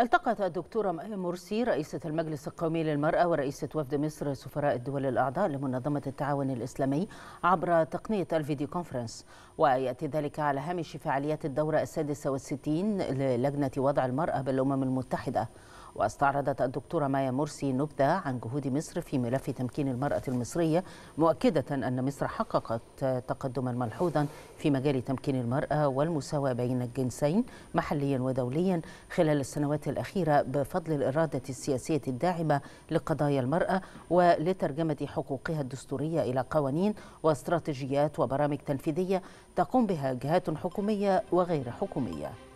التقت الدكتورة مايا مرسي رئيسة المجلس القومي للمرأة ورئيسة وفد مصر سفراء الدول الأعضاء لمنظمة التعاون الإسلامي عبر تقنية الفيديو كونفرنس ويأتي ذلك على هامش فعاليات الدورة السادسة والستين للجنة وضع المرأة بالأمم المتحدة واستعرضت الدكتورة مايا مرسي نبذة عن جهود مصر في ملف تمكين المرأة المصرية مؤكدة أن مصر حققت تقدما ملحوظا في مجال تمكين المرأة والمساواة بين الجنسين محليا ودوليا خلال السنوات الأخيرة بفضل الإرادة السياسية الداعمة لقضايا المرأة ولترجمة حقوقها الدستورية إلى قوانين واستراتيجيات وبرامج تنفيذية تقوم بها جهات حكومية وغير حكومية